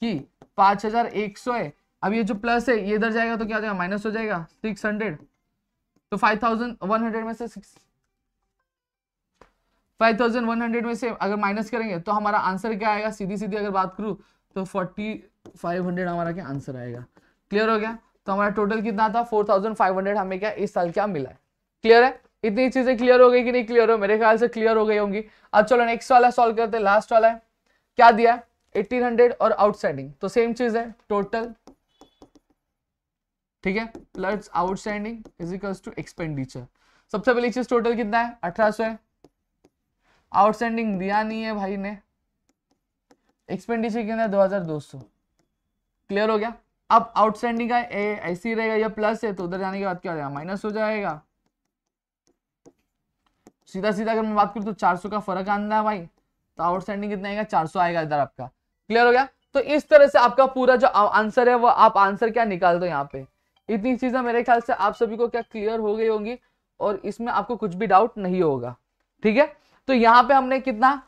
कि पांच हजार एक सौ है अब ये जो प्लस है ये इधर जाएगा तो क्या हो जाएगा माइनस हो जाएगा सिक्स हंड्रेड तो फाइव थाउजेंड वन हंड्रेड में से six five thousand one hundred में से अगर माइनस करेंगे तो हमारा आंसर क्या आएगा सीधी सीधी अगर बात करूं तो फोर्टी फाइव हंड्रेड हमारा क्या आंसर आएगा क्लियर हो गया तो हमारा टोटल कितना था 4500 हमें क्या इस साल क्या मिला है क्लियर है इतनी चीजें क्लियर हो गई कि नहीं क्लियर हो मेरे ख्याल से क्लियर हो गई होंगी अब चलो नेक्स्ट वाला सॉल्व करते हैं लास्ट वाला है क्या दिया है हंड्रेड और आउटस्टैंडिंग तो सेम चीज है टोटल ठीक है plus outstanding is equals to expenditure सबसे पहली चीज टोटल कितना है अठारह है आउटस्टैंडिंग दिया नहीं है भाई ने एक्सपेंडिचर कितना है दो क्लियर हो गया अब आउटस्टैंडिंग का ए ऐसे ही रहेगा या प्लस है तो उधर जाने के बाद क्या हो जाएगा माइनस हो जाएगा सीधा सीधा अगर मैं बात करूं तो 400 का फर्क आना है भाई तो आउटस्टैंडिंग कितना आएगा 400 आएगा इधर आपका क्लियर हो गया तो इस तरह से आपका पूरा जो आंसर है वो आप आंसर क्या निकाल दो यहाँ पे इतनी चीजें मेरे ख्याल से आप सभी को क्या क्लियर हो गई होंगी और इसमें आपको कुछ भी डाउट नहीं होगा ठीक है तो यहाँ पे हमने कितना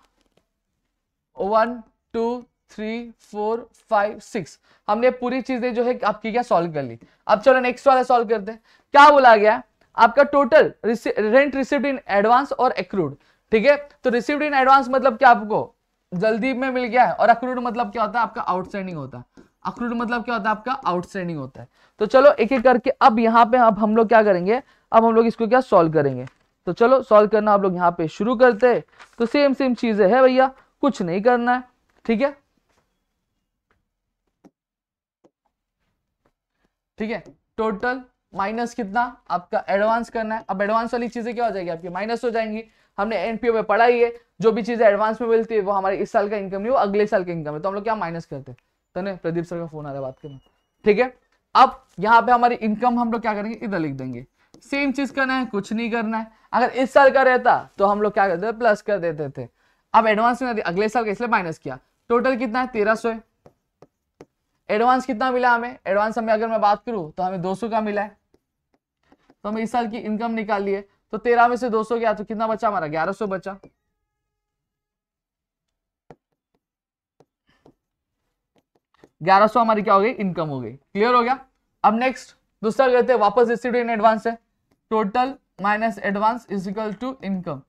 one two three four five six हमने पूरी चीजें जो है आपकी क्या सॉल्व कर ली अब चलो नेक्स्ट वाला सॉल्व करते हैं क्या बोला गया आपका total rent receipt in advance और एक्रूड ठीक है तो रिसिप्ट इन एडवांस मतलब क्या आपको जल्दी में मिल गया है और अक्रूड मतलब क्या होता है आपका आउटस्टैंडिंग होता है अक्रूड मतलब क्या होता है आपका आउटस्टैंडिंग होता है तो चलो एक एक करके अब यहाँ पे अब हम लोग क्या करेंगे अब हम लोग इसको क्या सॉल्व करेंगे तो चलो सॉल्व करना आप लोग यहाँ पे शुरू करते हैं तो सेम सेम चीजें है भैया कुछ नहीं करना है ठीक है ठीक है टोटल माइनस कितना आपका एडवांस करना है अब एडवांस वाली चीजें क्या हो जाएगी आपकी माइनस हो जाएंगी हमने एनपीओ में पढ़ा ही है जो भी चीजें एडवांस में मिलती है वो हमारे इस साल का इनकम नहीं वो अगले साल का इनकम है तो हम लोग क्या माइनस करते हैं तो प्रदीप सर का फोन आ रहा है बात करना ठीक है अब यहाँ पे हमारी इनकम हम लोग क्या करेंगे इधर लिख देंगे सेम चीज करना है कुछ नहीं करना है अगर इस साल का रहता तो हम लोग क्या करते प्लस कर देते थे अब एडवांस में अगले साल का इसलिए माइनस किया टोटल कितना है तेरह सौ है एडवांस कितना मिला हमें एडवांस हमें अगर मैं बात करूं तो हमें 200 का मिला है तो हमें इस साल की इनकम निकाल लिए तो तेरह में से 200 गया तो कितना बचा हमारा 1100 बचा ग्यारह सौ हमारी क्या हो गई इनकम हो गई क्लियर हो गया अब नेक्स्ट दूसरा कहते हैं वापस रिसीव इन एडवांस है total minus advance is equal to income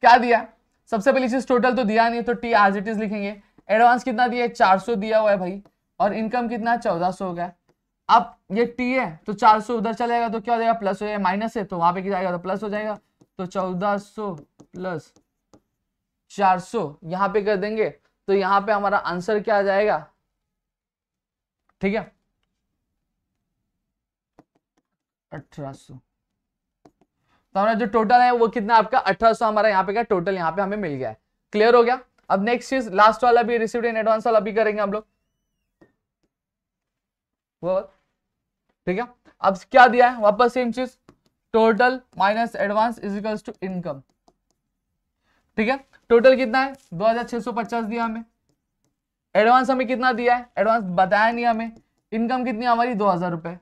क्या दिया सबसे पहली चीज टोटल तो दिया नहीं तो टी एज इट इज लिखेंगे एडवांस कितना दिया है चार दिया हुआ है भाई और इनकम कितना चौदह सौ हो गया अब ये टी है तो चार सौ उधर चलेगा तो क्या हो जाएगा प्लस हो जाएगा माइनस है तो वहां पे क्या जाएगा तो प्लस हो जाएगा तो चौदह सो प्लस चार सौ यहां पे कर देंगे तो यहाँ पे हमारा आंसर क्या आ जाएगा ठीक है सो तो हमारा जो टोटल है वो कितना आपका अठारह सौ हमारा यहाँ पे क्या टोटल यहाँ पे हमें मिल गया है क्लियर हो गया अब नेक्स्ट चीज लास्ट वाला भी रिसीव्ड इन एडवांस वाला भी करेंगे हम लोग ठीक है अब क्या दिया है वापस सेम चीज total minus advance is equals to income ठीक है टोटल कितना है 2650 दिया हमें एडवांस हमें कितना दिया है एडवांस बताया नहीं हमें इनकम कितनी हमारी दो हजार रुपए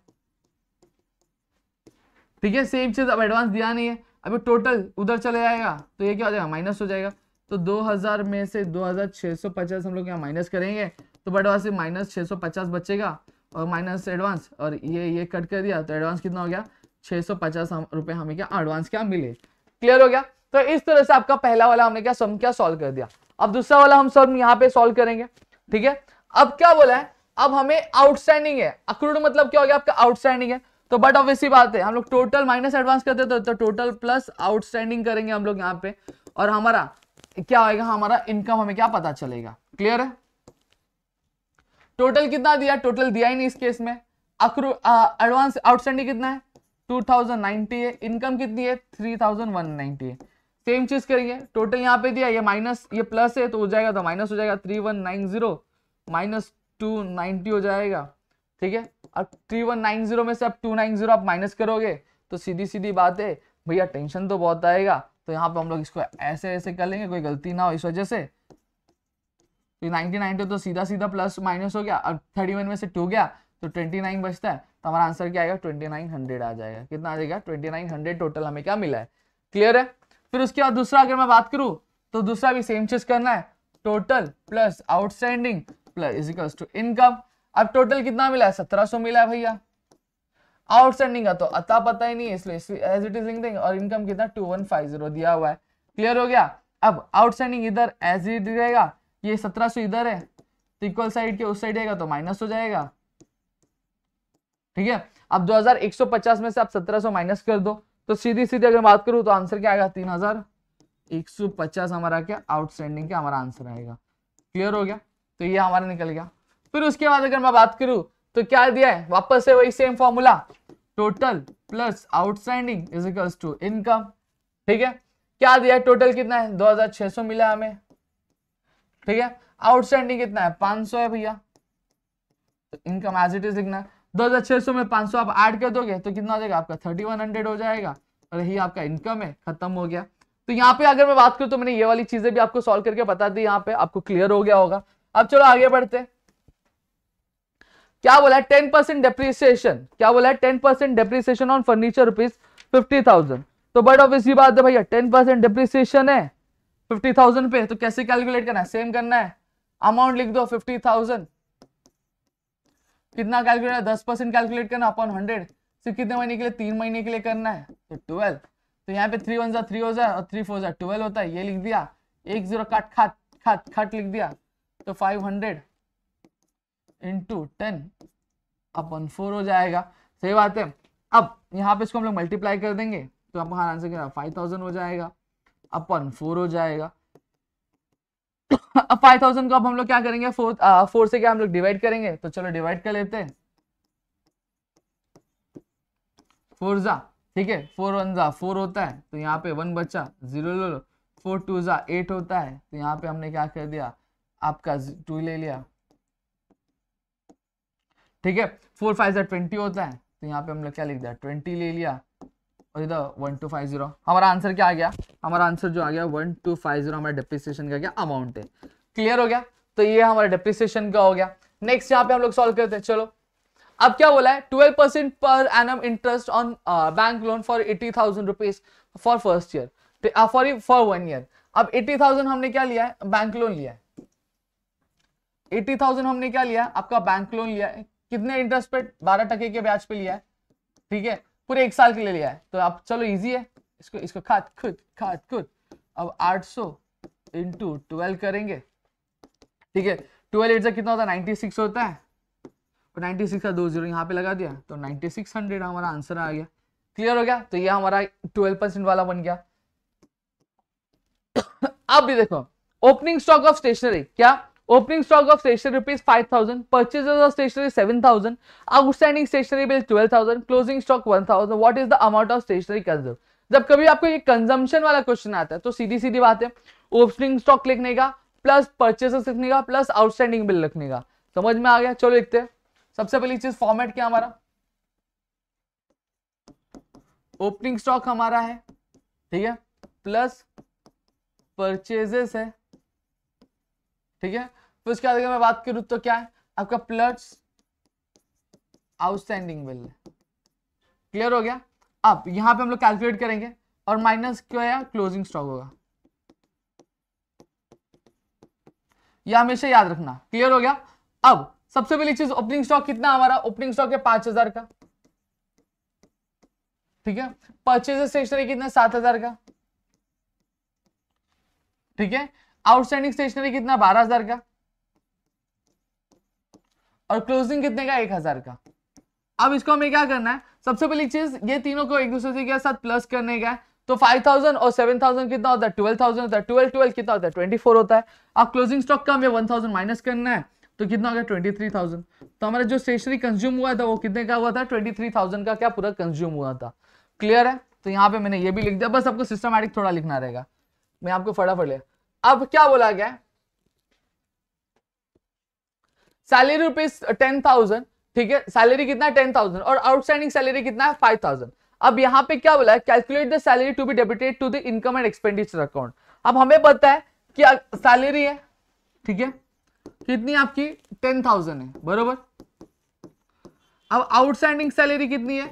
ठीक है सेम चीज अब एडवांस दिया नहीं है अभी टोटल उधर चले जाएगा तो ये क्या हो जाएगा माइनस हो जाएगा तो 2000 में से 2650 हम लोग यहाँ माइनस करेंगे तो बट वहाँ से माइनस छः बचेगा और माइनस एडवांस और ये ये कट कर दिया तो एडवांस कितना हो गया छः सौ पचास रुपये हमें क्या एडवांस क्या मिले क्लियर हो गया तो इस तरह से आपका पहला वाला हमने क्या सम क्या सॉल्व कर दिया अब दूसरा वाला हम सब यहाँ पे सॉल्व करेंगे ठीक है अब क्या बोला है अब हमें आउटस्टैंडिंग है अक्रूड मतलब क्या हो गया आपका आउटस्टैंडिंग है तो बट ऑब्वियसली बात है हम लोग टोटल माइनस एडवांस करते तो, तो टोटल प्लस आउटस्टैंडिंग करेंगे हम लोग यहाँ पे और हमारा क्या होगा हमारा इनकम हमें क्या पता चलेगा क्लियर है टोटल कितना दिया टोटल दिया ही नहीं इस केस में एडवांस आउटस्टैंडिंग कितना है 2090 है इनकम कितनी है 3190 है सेम चीज करेंगे टोटल यहाँ पे दिया ये माइनस ये प्लस है तो हो जाएगा तो माइनस हो जाएगा 3190 माइनस नाइनटी हो जाएगा ठीक है अब 3190 में से अब 290 आप माइनस करोगे तो सीधी सीधी बात है भैया टेंशन तो बहुत आएगा तो यहाँ पे हम लोग इसको ऐसे ऐसे कर लेंगे कोई गलती ना हो इस वजह से तो नाइनटी नाइन तो, तो सीधा सीधा प्लस माइनस हो गया और थर्टी वन में से टू गया तो ट्वेंटी नाइन बचता है तो हमारा आंसर क्या आएगा ट्वेंटी नाइन हंड्रेड आ जाएगा कितना आ जाएगा ट्वेंटी नाइन हंड्रेड टोटल हमें क्या मिला है क्लियर है फिर उसके बाद दूसरा अगर मैं बात करूँ तो दूसरा भी सेम चीज करना है total plus outstanding plus is equals to income अब टोटल कितना मिला है सत्रह मिला है भैया आउटस्टैंडिंग का तो अता पता ही नहीं है इसलिए एज इट इज लिख देंगे और इनकम कितना टू वन फाइव जीरो दिया हुआ है क्लियर हो गया अब आउटस्टैंडिंग इधर एज इट रहेगा ये सत्रह सौ इधर है तो इक्वल साइड के उस साइड रहेगा तो माइनस हो जाएगा ठीक है अब 2150 में से आप 1700 माइनस कर दो तो सीधी सीधी अगर बात करूं तो आंसर क्या आएगा 3150 हमारा क्या आउटस्टैंडिंग का हमारा आंसर आएगा क्लियर हो गया तो ये हमारा निकल गया फिर उसके बाद अगर मैं बात करूं तो क्या दिया है वापस से वही same formula total plus outstanding is equals to income ठीक है क्या दिया टोटल कितना है 2600 मिला हमें ठीक है आउटस्टैंडिंग कितना है 500 है भैया तो इनकम एज इट इज लिखना है 2600 में 500 आप ऐड कर दोगे तो कितना हो जाएगा आपका 3100 हो जाएगा और यही आपका इनकम है खत्म हो गया तो यहाँ पे अगर मैं बात करूँ तो मैंने ये वाली चीजें भी आपको सॉल्व करके बता दी यहाँ पे आपको क्लियर हो गया होगा अब चलो आगे बढ़ते हैं क्या बोला है टेन परसेंट डेप्रिसिएशन क्या बोला है ten percent depreciation on furniture rupees fifty thousand तो बट ऑफिस ये बात है भैया टेन परसेंट डेप्रिसिएशन है फिफ्टी थाउजेंड पे तो कैसे कैलकुलेट करना है सेम करना है अमाउंट लिख दो फिफ्टी थाउजेंड कितना कैलकुलेट है दस परसेंट कैलकुलेट करना अपॉन हंड्रेड सिर्फ कितने महीने के लिए तीन महीने के लिए करना है तो ट्वेल्व तो यहाँ पे थ्री वन जा थ्री हो जाए और थ्री फोर जाए ट्वेल्व होता है ये लिख दिया एक जीरो काट खाट खाट खाट लिख दिया तो फाइव हंड्रेड इंटू टेन अपन फोर हो जाएगा सही बात है अब यहाँ पे इसको हम लोग मल्टीप्लाई कर देंगे तो आपको हमारा आंसर क्या फाइव थाउजेंड हो जाएगा अपन फोर हो जाएगा अब फाइव थाउजेंड को अब हम लोग क्या करेंगे फोर फोर से क्या हम लोग डिवाइड करेंगे तो चलो डिवाइड कर लेते हैं फोर जा ठीक है फोर वन जा फोर होता है तो यहाँ पे वन बचा जीरो लो लो फोर टू जा एट होता है तो यहाँ पे हमने क्या कर दिया आपका टू ले लिया ठीक है फोर फाइव ज़र ट्वेंटी होता है तो यहाँ पे हम लोग क्या लिख दिया ट्वेंटी ले लिया और इधर वन टू फाइव जीरो हमारा आंसर क्या आ गया हमारा आंसर जो आ गया वन टू फाइव जीरो हमारा डिप्रिसिएशन का क्या अमाउंट है क्लियर हो गया तो ये हमारा डिप्रिसिएशन का हो गया नेक्स्ट यहाँ पे हम लोग सॉल्व करते हैं चलो अब क्या बोला है twelve percent per annum interest on bank loan for eighty thousand rupees for first year for for one year अब एटी थाउजेंड हमने क्या लिया है बैंक लोन लिया है एटी थाउजेंड हमने क्या लिया आपका बैंक लोन लिया है कितने इंटरेस्ट पे बारह टके के ब्याज पे लिया है ठीक है पूरे एक साल के लिए लिया है तो आप चलो इजी है इसको इसको खाद खुद खाद खुद अब 800 सौ इंटू ट्वेल्व करेंगे ठीक है ट्वेल्व एट कितना होता है नाइन्टी सिक्स होता है और तो 96 का दो जीरो यहाँ पे लगा दिया तो 9600 हमारा आंसर आ गया क्लियर हो गया तो ये हमारा 12 परसेंट वाला बन गया अब भी देखो ओपनिंग स्टॉक ऑफ स्टेशनरी क्या rupees five thousand purchase of stationery seven thousand outstanding stationery bill twelve thousand closing stock one thousand what is the amount of stationery consumed जब कभी आपको ये कंजम्पन वाला क्वेश्चन आता है तो सीधी सीधी बात है ओपनिंग स्टॉक लिखने का प्लस परचेजेस लिखने का प्लस आउटस्टैंडिंग बिल लिखने का समझ में आ गया चलो लिखते हैं सबसे पहली चीज फॉर्मेट क्या हमारा ओपनिंग स्टॉक हमारा है ठीक है प्लस परचेजेस है ठीक है फिर उसके बाद अगर मैं बात करूं तो क्या है आपका प्लस आउटस्टैंडिंग बिल क्लियर हो गया अब यहां पे हम लोग कैलकुलेट करेंगे और माइनस क्या है क्लोजिंग स्टॉक होगा यह हमेशा याद रखना क्लियर हो गया अब सबसे पहली चीज ओपनिंग स्टॉक कितना हमारा ओपनिंग स्टॉक है पांच हजार का ठीक है परचेज स्टेशनरी कितना सात हजार का ठीक है आउटस्टैंडिंग स्टेशनरी कितना बारह हजार का और क्लोजिंग कितने का एक हजार का अब इसको हमें क्या करना है सबसे पहली चीज ये तीनों को एक दूसरे के साथ प्लस करने का है तो 5000 और 7000 कितना होता है 12000 होता है 12 12 कितना होता है 24 होता है अब क्लोजिंग स्टॉक का हमें 1000 माइनस करना है तो कितना हो गया 23000 तो हमारा जो स्टेशनरी कंज्यूम हुआ था वो कितने का हुआ था 23000 का क्या पूरा कंज्यूम हुआ था क्लियर है तो यहाँ पे मैंने ये भी लिख दिया बस आपको सिस्टमैटिक थोड़ा लिखना रहेगा मैं आपको फटाफट लिया अब क्या बोला गया सैलरी रुपीज टेन थाउजेंड ठीक है सैलरी कितना टेन थाउजेंड और आउटस्टैंडिंग सैलरी कितना है फाइव थाउजेंड अब यहां पे क्या बोला है calculate the salary to be debited to the income and expenditure account अब हमें पता है कि सैलरी है ठीक है कितनी आपकी टेन थाउजेंड है बरोबर अब आउटस्टैंडिंग सैलरी कितनी है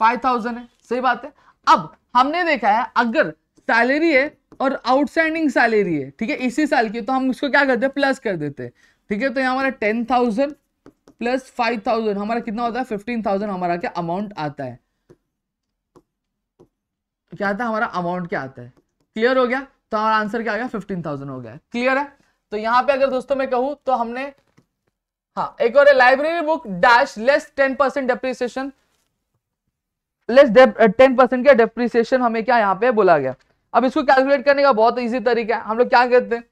फाइव थाउजेंड है सही बात है अब हमने देखा है अगर सैलरी है और आउटस्टैंडिंग सैलरी है ठीक है इसी साल की तो हम उसको क्या करते हैं प्लस कर देते हैं ठीक है तो यहाँ हमारा ten thousand plus five thousand हमारा कितना होता है फिफ्टीन थाउजेंड हमारा क्या अमाउंट आता है क्या आता है हमारा अमाउंट क्या आता है क्लियर हो गया तो हमारा आंसर क्या आ गया फिफ्टीन थाउजेंड हो गया क्लियर है तो यहाँ पे अगर दोस्तों मैं कहूँ तो हमने हाँ एक और library book dash less ten percent depreciation less ten percent का डेप्रिसिएशन हमें क्या यहाँ पे बोला गया अब इसको कैलकुलेट करने का बहुत ईजी तरीका है हम लोग क्या करते हैं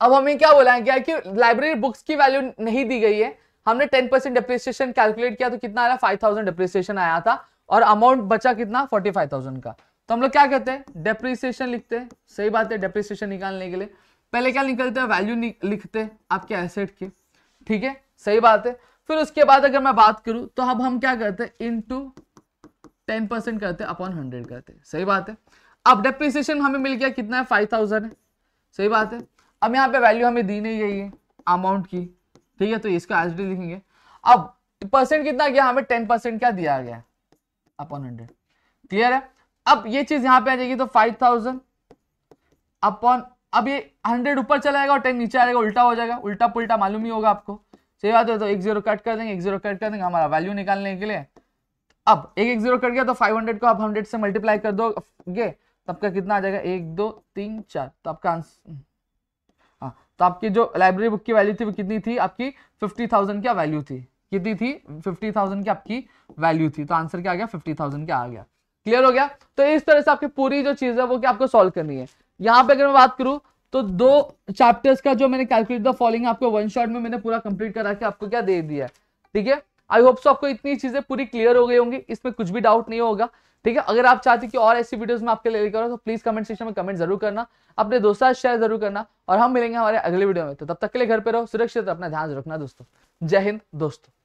अब हमें क्या बोला गया कि लाइब्रेरी बुक्स की वैल्यू नहीं दी गई है हमने टेन परसेंट डेप्रिसिएशन कैलकुलेट किया तो कितना आया फाइव थाउजेंड डेप्रिसिएशन आया था और अमाउंट बचा कितना फोर्टी फाइव थाउजेंड का तो हम लोग क्या कहते हैं डेप्रिसिएशन लिखते हैं सही बात है डेप्रिसिएशन निकालने के लिए पहले क्या निकलते हैं वैल्यू लिखते हैं आपके एसेट की ठीक है सही बात है फिर उसके बाद अगर मैं बात करूं तो अब हम क्या करते हैं इनटू 10 परसेंट करते हैं अपॉन हंड्रेड करते हैं सही बात है अब डेप्रिसिएशन हमें मिल गया कितना है 5000 है सही बात है अब यहाँ पे वैल्यू हमें दी नहीं गई है अमाउंट की ठीक है तो इसको एच डी लिखेंगे अब परसेंट कितना गया हमें टेन परसेंट क्या दिया गया अपॉन हंड्रेड क्लियर है अब ये चीज यहाँ पे आ जाएगी तो फाइव थाउजेंड अपॉन अब ये हंड्रेड ऊपर चला जाएगा और टेन नीचे आएगा उल्टा हो जाएगा उल्टा पुल्टा मालूम ही होगा आपको सही बात है तो एक जीरो कट कर देंगे एक जीरो कट कर देंगे हमारा वैल्यू निकालने के लिए अब एक एक जीरो कट गया तो 500 को आप 100 से मल्टीप्लाई कर दोगे तो आपका कितना आ जाएगा एक दो तीन चार तो आपका हाँ तो आपकी जो लाइब्रेरी बुक की वैल्यू थी वो कितनी थी आपकी 50,000 क्या वैल्यू थी कितनी थी 50,000 की आपकी वैल्यू थी तो आंसर क्या आ गया 50,000 क्या आ गया क्लियर हो गया तो इस तरह से आपकी पूरी जो चीज है वो क्या आपको सॉल्व करनी है यहाँ पे अगर मैं बात करूँ तो दो चैप्टर्स का जो मैंने कैलकुलेट द फॉलोइंग आपको वन शॉट में मैंने पूरा कंप्लीट करा के आपको क्या दे दिया है ठीक है आई होप सो आपको इतनी चीजें पूरी क्लियर हो गई होंगी इसमें कुछ भी डाउट नहीं होगा ठीक है अगर आप चाहते कि और ऐसी वीडियोस में आपके लिए लेकर तो प्लीज कमेंट सेक्शन में कमेंट जरूर करना अपने दोस्तों शेयर जरूर करना और हम मिलेंगे हमारे अगले वीडियो में तो तब तक के लिए घर पर रहो सुरक्षित अपना ध्यान रखना दोस्तों जय हिंद दोस्तों